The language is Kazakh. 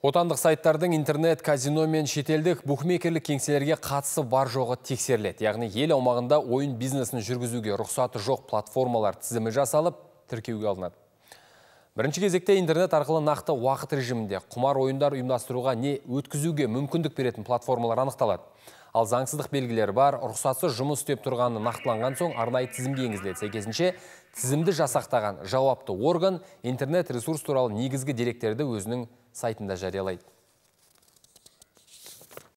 Отандық сайттардың интернет, казино мен шетелдік букмекерлік кеңселерге қатысы бар жоғы тексеріледі. Яғни ел аумағында ойын бизнесін жүргізуге рұқсаты жоқ платформалар тізімі жасалып, тіркеуге алынады. Бірінші кезекте интернет арқылы нақты уақыт режимінде құмар ойындар ұйымдастыруға не өткізуге мүмкіндік беретін платформалар анықталады. Ал заңсыздық белгілері бар, рұқсатсыз жұмыс істеп тұрғаны нақтыланған соң арнайы тізімге енгізіледі. Сәйкесінше, тізімді жасақтаған жауапты орган интернет ресурс туралы негізгі деректерді өзінің сайтында жариялайды